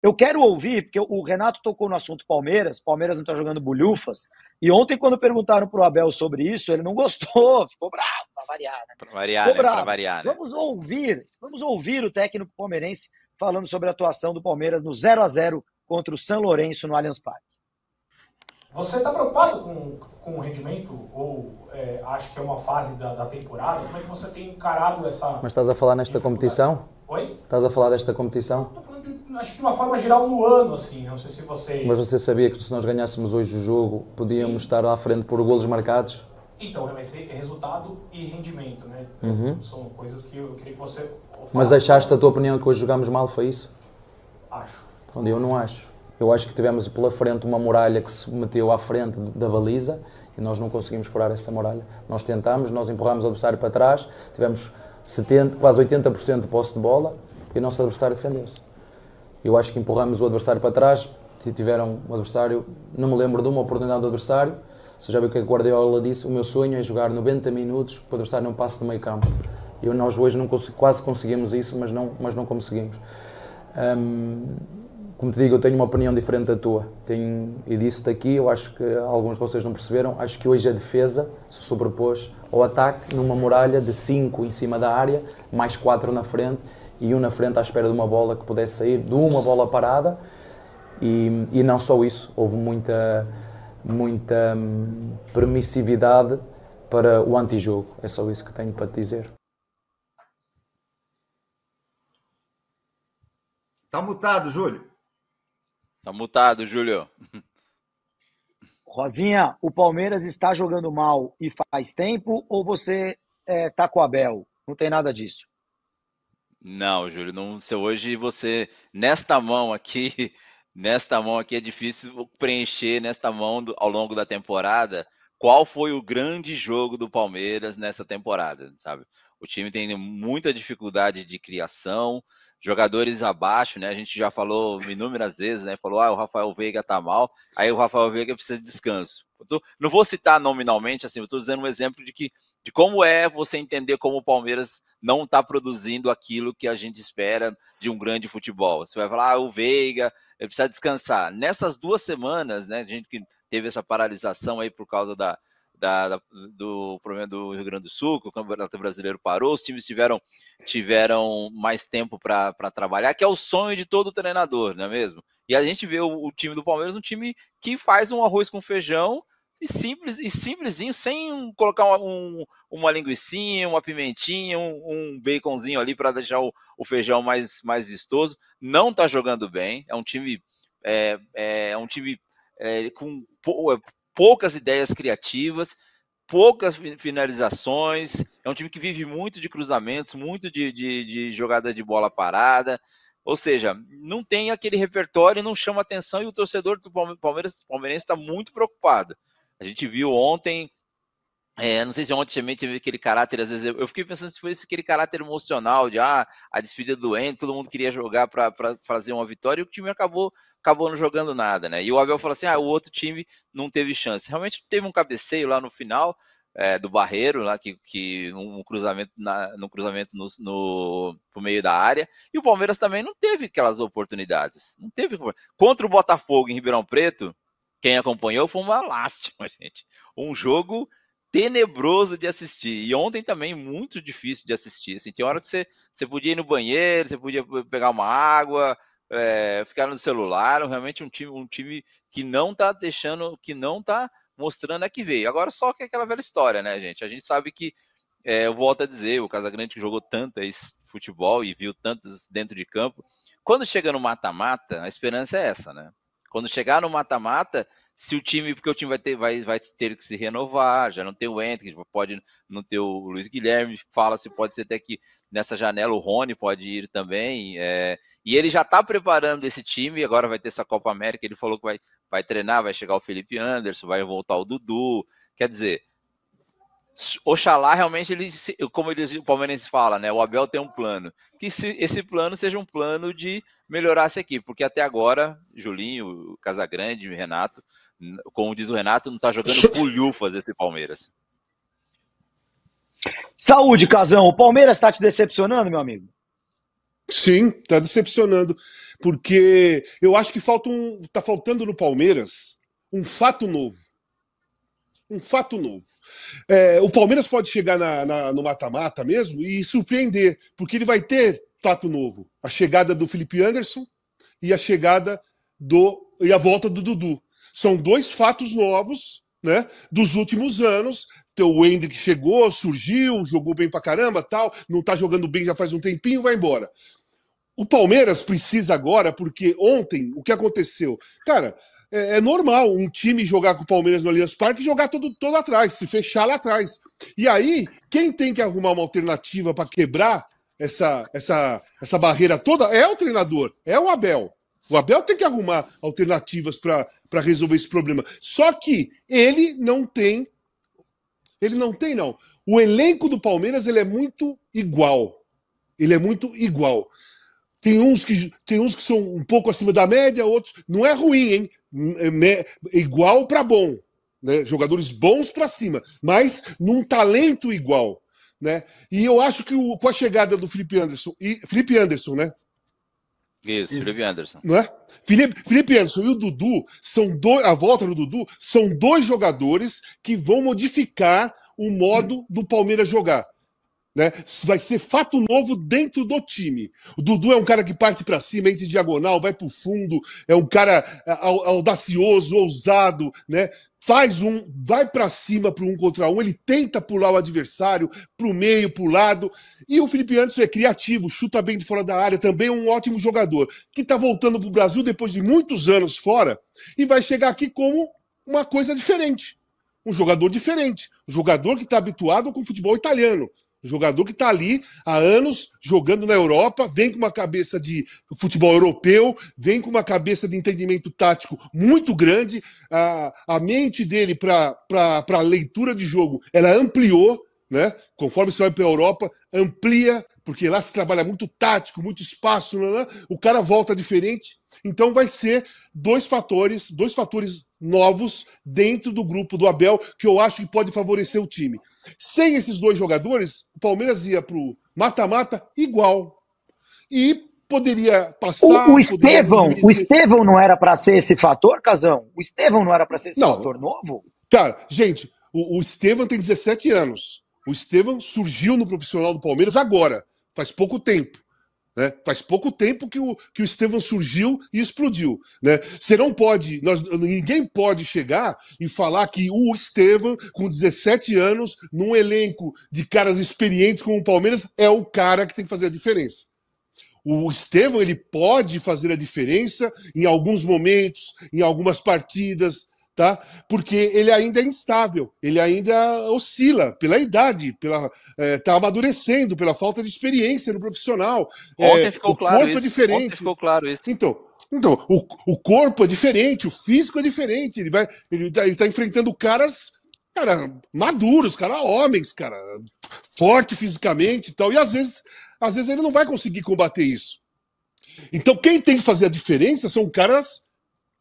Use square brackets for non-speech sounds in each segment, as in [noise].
Eu quero ouvir, porque o Renato tocou no assunto Palmeiras, Palmeiras não está jogando bolhufas, e ontem quando perguntaram para o Abel sobre isso, ele não gostou, [laughs] ficou bravo, para variar, né? Para variar, né? variar né? Vamos ouvir, vamos ouvir o técnico palmeirense falando sobre a atuação do Palmeiras no 0 a 0 contra o São Lourenço no Allianz Parque. Você está preocupado com, com o rendimento ou é, acha que é uma fase da, da, temporada? Como é que você tem encarado essa... Mas estás a falar nesta competição? Oi? Estás a falar desta competição? Estou falando acho que de uma forma geral no ano, assim, não sei se vocês... Mas você sabia que se nós ganhássemos hoje o jogo, podíamos Sim. estar à frente por golos marcados? Então, vai ser resultado e rendimento, né? Uhum. São coisas que eu queria que você... Mas achaste a tua opinião que hoje jogámos mal, foi isso? Acho. Onde eu não acho. Eu acho que tivemos pela frente uma muralha que se meteu à frente da baliza e nós não conseguimos furar essa muralha. Nós tentámos, nós empurrámos o adversário para trás, tivemos 70, quase 80% de posse de bola e o nosso adversário defendeu-se. Eu acho que empurramos o adversário para trás, tiveram um adversário, não me lembro de uma oportunidade do adversário. Você já viu que a é Guardiola disse: o meu sonho é jogar 90 minutos para o adversário não passe do meio campo. Eu, nós hoje não quase conseguimos isso, mas não, mas não conseguimos. Um, como te digo, eu tenho uma opinião diferente da tua. Tenho, e disse-te aqui, eu acho que alguns de vocês não perceberam, acho que hoje a defesa se sobrepôs ao ataque numa muralha de 5 em cima da área, mais 4 na frente, e um na frente à espera de uma bola que pudesse sair, de uma bola parada. E, e não só isso, houve muita, muita hum, permissividade para o antijogo. É só isso que tenho para te dizer. está mutado, Júlio. está mutado, Júlio. Rosinha, o Palmeiras está jogando mal e faz tempo ou você é, com o Abel? Não tem nada disso. Não, Júlio, não, se hoje você, nesta mão aqui, [laughs] nesta mão aqui é difícil preencher nesta mão do, ao longo da temporada qual foi o grande jogo do Palmeiras nessa temporada, sabe? O time tem muita dificuldade de criação, jogadores abaixo, né? A gente já falou inúmeras vezes, né? Falou, ah, o Rafael Veiga tá mal, aí o Rafael Veiga precisa de descanso. Tô, não vou citar nominalmente, assim, eu tô dizendo um exemplo de que de como é você entender como o Palmeiras não tá produzindo aquilo que a gente espera de um grande futebol. Você vai falar, ah, o Veiga ele precisa descansar. Nessas duas semanas, né? A gente que teve essa paralisação aí por causa da, da, da, do problema do Rio Grande do Sul, que o Campeonato Brasileiro parou, os times tiveram, tiveram mais tempo para trabalhar, que é o sonho de todo treinador, não é mesmo? E a gente vê o, o time do Palmeiras um time que faz um arroz com feijão e simples e simplesinho, sem colocar uma, um, uma linguiçinha, uma pimentinha, um, um baconzinho ali para deixar o, o, feijão mais, mais vistoso. Não está jogando bem. É um time é, é um time é, com é poucas ideias criativas, poucas finalizações. É um time que vive muito de cruzamentos, muito de, de, de jogada de bola parada. Ou seja, não tem aquele repertório, não chama atenção e o torcedor do Palmeiras, palmeirense está muito preocupado. A gente viu ontem é, não sei se ontem também teve aquele caráter, às vezes eu fiquei pensando se foi esse, aquele caráter emocional de ah, a despedida do Endo, todo mundo queria jogar para fazer uma vitória e o time acabou, acabou não jogando nada, né? E o Abel falou assim: ah, o outro time não teve chance. Realmente teve um cabeceio lá no final é, do Barreiro, lá que, que um cruzamento, na, cruzamento no, no, meio da área, e o Palmeiras também não teve aquelas oportunidades. Não teve. Contra o Botafogo em Ribeirão Preto, quem acompanhou foi uma lástima, [laughs] gente. Um jogo tenebroso de assistir. E ontem também muito difícil de assistir. Assim, tem hora que você, você podia ir no banheiro, você podia pegar uma água, é, ficar no celular. Realmente um time, um time que não tá deixando, que não tá mostrando a é que veio. Agora só que é aquela velha história, né, gente? A gente sabe que é, eu volto a dizer, o Casagrande que jogou tanto futebol e viu tantos dentro de campo, quando chega no mata-mata, a esperança é essa, né? Quando chegar no mata-mata, se o time, porque o time vai ter, vai, vai ter que se renovar, já não tem o Entry, tipo, pode não ter o Luiz Guilherme, fala-se, pode ser até que nessa janela o Rony pode ir também, é, e ele já está preparando esse time, agora vai ter essa Copa América, ele falou que vai, vai treinar, vai chegar o Felipe Anderson, vai voltar o Dudu, quer dizer, Oxalá realmente ele, como eles, o Palmeirense fala, né? O Abel tem um plano. Que se, esse plano seja um plano de melhorar essa equipe, porque até agora, Julinho, Casagrande, Renato, como diz o Renato, não está jogando bulhufas [laughs] esse Palmeiras. Saúde, Casão. O Palmeiras está te decepcionando, meu amigo? Sim, está decepcionando. Porque eu acho que falta um, tá faltando no Palmeiras um fato novo. Um fato novo. É, o Palmeiras pode chegar na, na no mata-mata mesmo e surpreender, porque ele vai ter fato novo. A chegada do Felipe Anderson e a chegada do. e a volta do Dudu. São dois fatos novos, né? Dos últimos anos. Então, o Hendrick chegou, surgiu, jogou bem pra caramba, tal. Não tá jogando bem já faz um tempinho, vai embora. O Palmeiras precisa agora, porque ontem, o que aconteceu? Cara, é, é normal um time jogar com o Palmeiras no Allianz Parque e jogar todo, todo atrás, se fechar lá atrás. E aí, quem tem que arrumar uma alternativa para quebrar essa, essa, essa barreira toda é o treinador, é o Abel. O Abel tem que arrumar alternativas para resolver esse problema. Só que ele não tem. Ele não tem, não. O elenco do Palmeiras ele é muito igual. Ele é muito igual. Tem uns, que, tem uns que são um pouco acima da média, outros. Não é ruim, hein? É igual para bom. Né? Jogadores bons para cima, mas num talento igual. Né? E eu acho que o, com a chegada do Felipe Anderson, e Felipe Anderson, né? Isso, Felipe Anderson. Não é? Felipe, Felipe Anderson e o Dudu são dois. A volta do Dudu são dois jogadores que vão modificar o modo do Palmeiras jogar. Né? Vai ser fato novo dentro do time. O Dudu é um cara que parte para cima, entra em diagonal, vai para o fundo, é um cara audacioso, ousado, né? faz um, vai para cima para um contra um, ele tenta pular o adversário para o meio, para o lado. E o Felipe Anderson é criativo, chuta bem de fora da área, também é um ótimo jogador, que está voltando para o Brasil depois de muitos anos fora e vai chegar aqui como uma coisa diferente. Um jogador diferente, um jogador que está habituado com o futebol italiano, jogador que está ali há anos jogando na Europa, vem com uma cabeça de futebol europeu, vem com uma cabeça de entendimento tático muito grande. A, a mente dele para a leitura de jogo, ela ampliou, né? Conforme você vai para a Europa, amplia, porque lá se trabalha muito tático, muito espaço. Né? O cara volta diferente, então vai ser dois fatores, dois fatores novos dentro do grupo do Abel que eu acho que pode favorecer o time. Sem esses dois jogadores, o Palmeiras ia pro mata-mata igual. E poderia passar. O, o Estevão, poderia... o Estevão não era para ser esse fator, Casão? O Estevão não era para ser esse não. fator novo? Cara, gente, o, o Estevão tem 17 anos. O Estevão surgiu no profissional do Palmeiras agora, faz pouco tempo. Né? Faz pouco tempo que o, que o Estevão surgiu e explodiu. Né? Você não pode, nós, ninguém pode chegar e falar que o Estevam, com 17 anos, num elenco de caras experientes como o Palmeiras, é o cara que tem que fazer a diferença. O Estevam, ele pode fazer a diferença em alguns momentos, em algumas partidas, tá? Porque ele ainda é instável, ele ainda oscila pela idade, pela está é, tá amadurecendo, pela falta de experiência no profissional. Ontem é, ficou o claro corpo é isso. é diferente. Ontem ficou claro isso. Então, então o, o corpo é diferente, o físico é diferente. Ele vai, ele está tá enfrentando caras cara, maduros, cara, homens, cara, forte fisicamente e tal. E às vezes, às vezes ele não vai conseguir combater isso. Então, quem tem que fazer a diferença são caras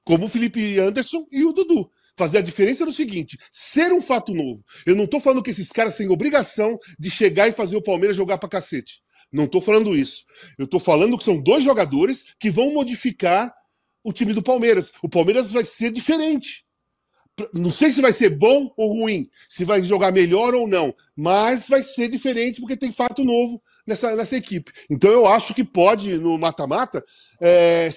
como o Felipe Anderson e o Dudu. Fazer a diferença no seguinte: ser um fato novo. Eu não estou falando que esses caras têm obrigação de chegar e fazer o Palmeiras jogar para cacete. Não estou falando isso. Eu estou falando que são dois jogadores que vão modificar o time do Palmeiras. O Palmeiras vai ser diferente. Não sei se vai ser bom ou ruim, se vai jogar melhor ou não, mas vai ser diferente porque tem fato novo nessa, nessa equipe. Então eu acho que pode, no mata-mata, é,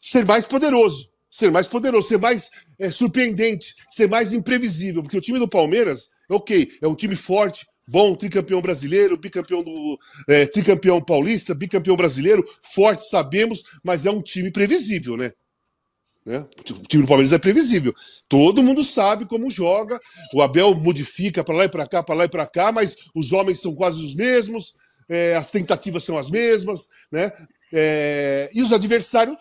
ser mais poderoso ser mais poderoso, ser mais é, surpreendente, ser mais imprevisível, porque o time do Palmeiras, ok, é um time forte, bom, tricampeão brasileiro, bicampeão do é, tricampeão paulista, bicampeão brasileiro, forte, sabemos, mas é um time previsível, né? Né? O time do Palmeiras é previsível. Todo mundo sabe como joga. O Abel modifica para lá e para cá, para lá e para cá, mas os homens são quase os mesmos, é, as tentativas são as mesmas, né? É, e os adversários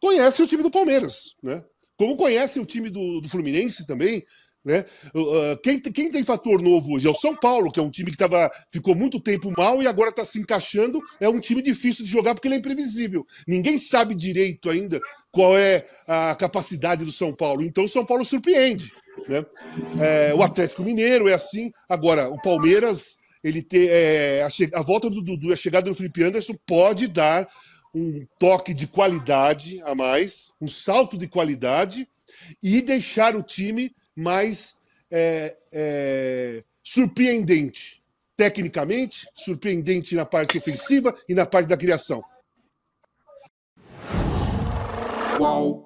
conhece o time do Palmeiras, né? Como conhece o time do, do Fluminense também, né? Uh, quem, quem, tem fator novo hoje é o São Paulo, que é um time que tava, ficou muito tempo mal e agora está se encaixando. É um time difícil de jogar porque ele é imprevisível. Ninguém sabe direito ainda qual é a capacidade do São Paulo. Então o São Paulo surpreende. Né? É, o Atlético Mineiro é assim. Agora, o Palmeiras, ele ter, é, a, a, volta do Dudu e a chegada do Felipe Anderson pode dar um toque de qualidade a mais, um salto de qualidade e deixar o time mais é, é, surpreendente, tecnicamente, surpreendente na parte ofensiva e na parte da criação. Qual